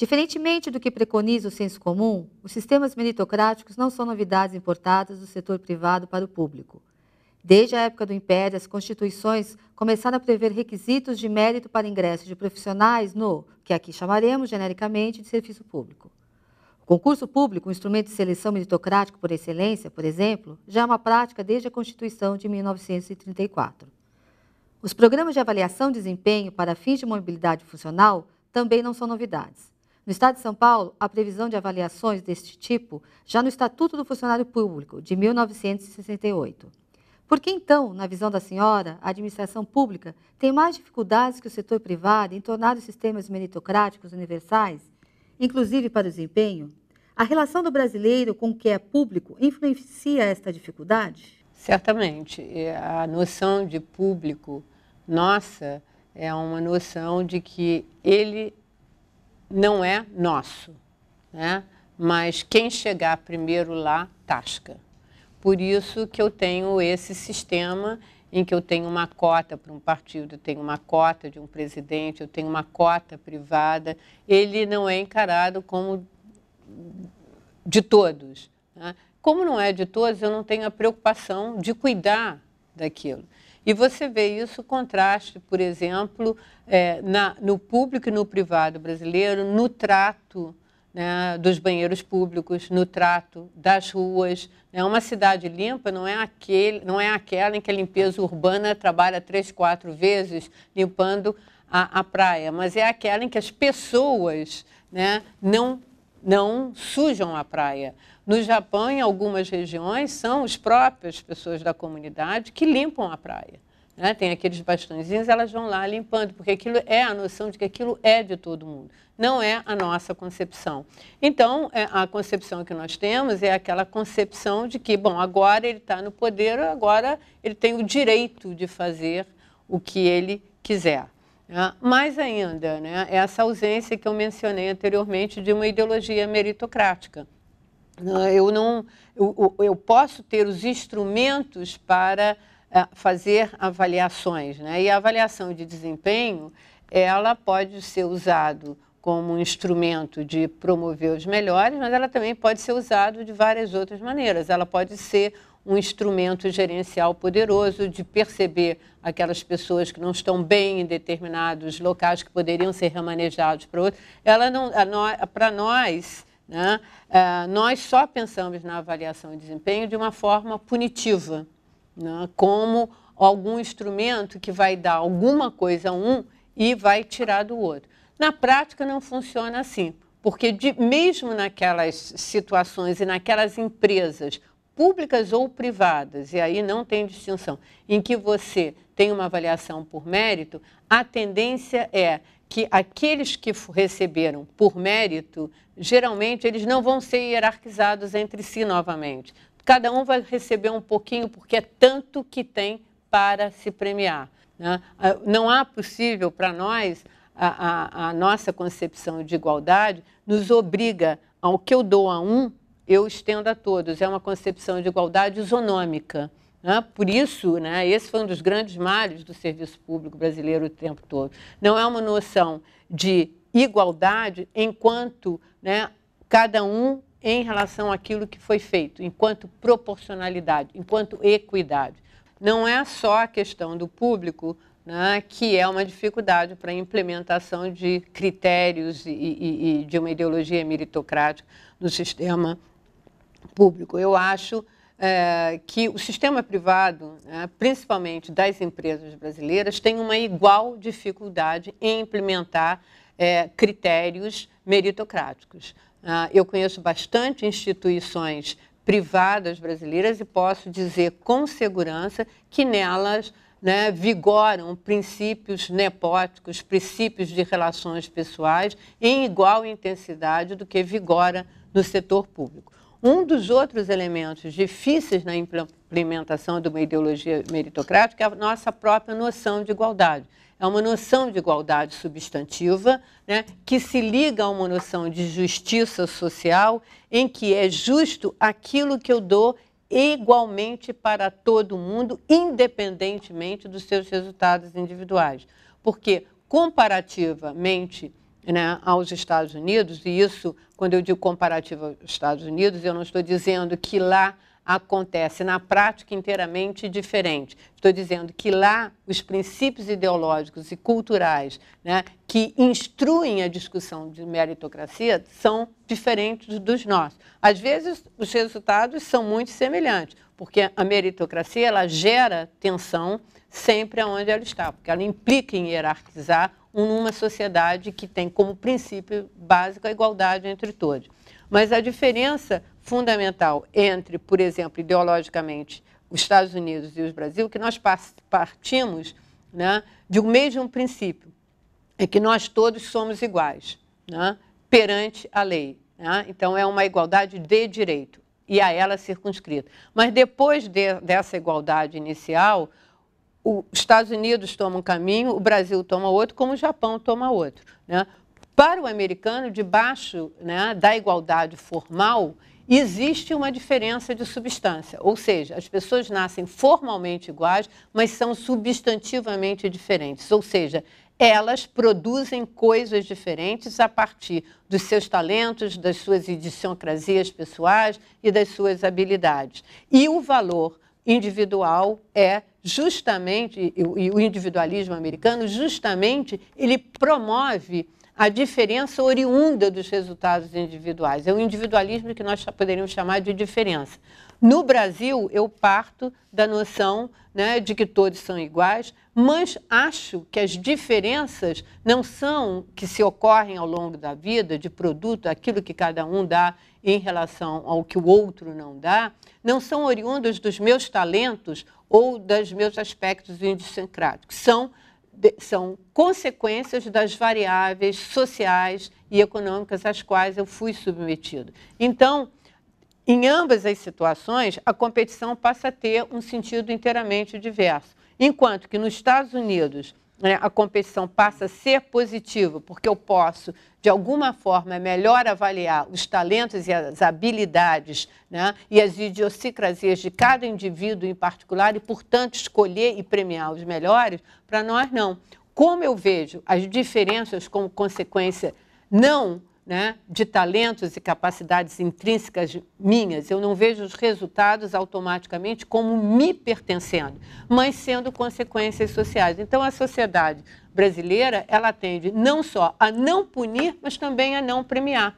Diferentemente do que preconiza o senso comum, os sistemas meritocráticos não são novidades importadas do setor privado para o público. Desde a época do Império, as constituições começaram a prever requisitos de mérito para ingresso de profissionais no, que aqui chamaremos genericamente de serviço público. O concurso público, um instrumento de seleção meritocrático por excelência, por exemplo, já é uma prática desde a Constituição de 1934. Os programas de avaliação de desempenho para fins de mobilidade funcional também não são novidades. No Estado de São Paulo, a previsão de avaliações deste tipo já no Estatuto do Funcionário Público, de 1968. Por que então, na visão da senhora, a administração pública tem mais dificuldades que o setor privado em tornar os sistemas meritocráticos universais, inclusive para o desempenho? A relação do brasileiro com o que é público influencia esta dificuldade? Certamente. A noção de público nossa é uma noção de que ele não é nosso, né? mas quem chegar primeiro lá, tasca. Por isso que eu tenho esse sistema em que eu tenho uma cota para um partido, eu tenho uma cota de um presidente, eu tenho uma cota privada. Ele não é encarado como de todos. Né? Como não é de todos, eu não tenho a preocupação de cuidar daquilo. E você vê isso contraste, por exemplo, é, na, no público e no privado brasileiro, no trato né, dos banheiros públicos, no trato das ruas. Né? Uma cidade limpa não é, aquele, não é aquela em que a limpeza urbana trabalha três, quatro vezes limpando a, a praia, mas é aquela em que as pessoas né, não, não sujam a praia. No Japão, em algumas regiões, são as próprias pessoas da comunidade que limpam a praia. Né? Tem aqueles bastõezinhos, elas vão lá limpando, porque aquilo é a noção de que aquilo é de todo mundo, não é a nossa concepção. Então, é, a concepção que nós temos é aquela concepção de que, bom, agora ele está no poder, agora ele tem o direito de fazer o que ele quiser. Né? Mais ainda, né, essa ausência que eu mencionei anteriormente de uma ideologia meritocrática. Né, eu não eu, eu, posso ter os instrumentos para ah, fazer avaliações né? e a avaliação de desempenho ela pode ser usado como um instrumento de promover os melhores mas ela também pode ser usado de várias outras maneiras ela pode ser um instrumento gerencial poderoso de perceber aquelas pessoas que não estão bem em determinados locais que poderiam ser remanejados para outros. Ela não, para nós, né? É, nós só pensamos na avaliação de desempenho de uma forma punitiva, né? como algum instrumento que vai dar alguma coisa a um e vai tirar do outro. Na prática não funciona assim, porque de, mesmo naquelas situações e naquelas empresas públicas ou privadas, e aí não tem distinção, em que você tem uma avaliação por mérito, a tendência é que aqueles que receberam por mérito, geralmente eles não vão ser hierarquizados entre si novamente. Cada um vai receber um pouquinho, porque é tanto que tem para se premiar. Né? Ah, não há possível para nós, a, a, a nossa concepção de igualdade nos obriga ao que eu dou a um, eu estendo a todos. É uma concepção de igualdade isonômica. Né? Por isso, né, esse foi um dos grandes males do serviço público brasileiro o tempo todo. Não é uma noção de igualdade enquanto né, cada um em relação àquilo que foi feito, enquanto proporcionalidade, enquanto equidade. Não é só a questão do público né, que é uma dificuldade para a implementação de critérios e, e, e de uma ideologia meritocrática no sistema público. Eu acho é, que o sistema privado, né, principalmente das empresas brasileiras, tem uma igual dificuldade em implementar é, critérios meritocráticos. Ah, eu conheço bastante instituições privadas brasileiras e posso dizer com segurança que nelas né, vigoram princípios nepóticos, princípios de relações pessoais em igual intensidade do que vigora no setor público. Um dos outros elementos difíceis na implementação de uma ideologia meritocrática é a nossa própria noção de igualdade. É uma noção de igualdade substantiva, né, que se liga a uma noção de justiça social, em que é justo aquilo que eu dou igualmente para todo mundo, independentemente dos seus resultados individuais. Porque comparativamente né, aos Estados Unidos, e isso, quando eu digo comparativo aos Estados Unidos, eu não estou dizendo que lá acontece na prática inteiramente diferente. Estou dizendo que lá os princípios ideológicos e culturais né, que instruem a discussão de meritocracia são diferentes dos nossos. Às vezes, os resultados são muito semelhantes, porque a meritocracia ela gera tensão sempre aonde ela está, porque ela implica em hierarquizar numa sociedade que tem como princípio básico a igualdade entre todos. Mas a diferença fundamental entre, por exemplo, ideologicamente, os Estados Unidos e o Brasil, que nós partimos né, de um mesmo princípio, é que nós todos somos iguais né, perante a lei. Né? Então, é uma igualdade de direito e a ela circunscrita. Mas depois de, dessa igualdade inicial, os Estados Unidos toma um caminho, o Brasil toma outro, como o Japão toma outro. Né? Para o americano, debaixo né, da igualdade formal, existe uma diferença de substância, ou seja, as pessoas nascem formalmente iguais, mas são substantivamente diferentes, ou seja, elas produzem coisas diferentes a partir dos seus talentos, das suas idiosincrasias pessoais e das suas habilidades. E o valor individual é justamente, e o individualismo americano, justamente ele promove a diferença oriunda dos resultados individuais. É o individualismo que nós poderíamos chamar de diferença. No Brasil, eu parto da noção né, de que todos são iguais, mas acho que as diferenças não são que se ocorrem ao longo da vida, de produto, aquilo que cada um dá em relação ao que o outro não dá, não são oriundas dos meus talentos ou dos meus aspectos idiosincráticos. São, são consequências das variáveis sociais e econômicas às quais eu fui submetido. Então, em ambas as situações, a competição passa a ter um sentido inteiramente diverso. Enquanto que nos Estados Unidos né, a competição passa a ser positiva, porque eu posso, de alguma forma, melhor avaliar os talentos e as habilidades né, e as idiosincrasias de cada indivíduo em particular e, portanto, escolher e premiar os melhores, para nós não. Como eu vejo as diferenças como consequência não né, de talentos e capacidades intrínsecas minhas, eu não vejo os resultados automaticamente como me pertencendo, mas sendo consequências sociais. Então, a sociedade brasileira, ela tende não só a não punir, mas também a não premiar.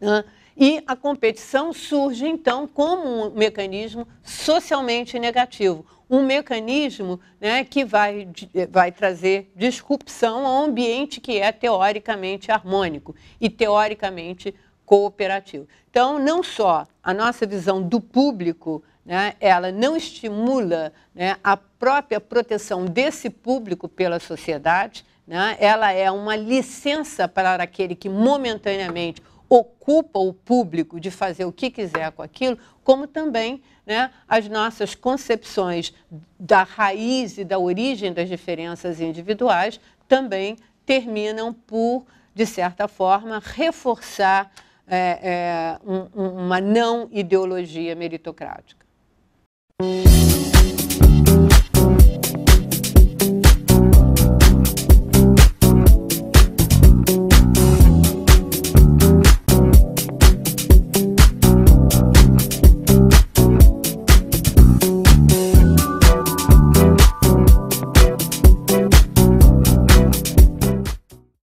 Né? E a competição surge, então, como um mecanismo socialmente negativo, um mecanismo né, que vai, eh, vai trazer disrupção ao ambiente que é teoricamente harmônico e teoricamente cooperativo. Então, não só a nossa visão do público, né, ela não estimula né, a própria proteção desse público pela sociedade, né, ela é uma licença para aquele que momentaneamente ocupa o público de fazer o que quiser com aquilo, como também né, as nossas concepções da raiz e da origem das diferenças individuais também terminam por, de certa forma, reforçar é, é, um, uma não ideologia meritocrática.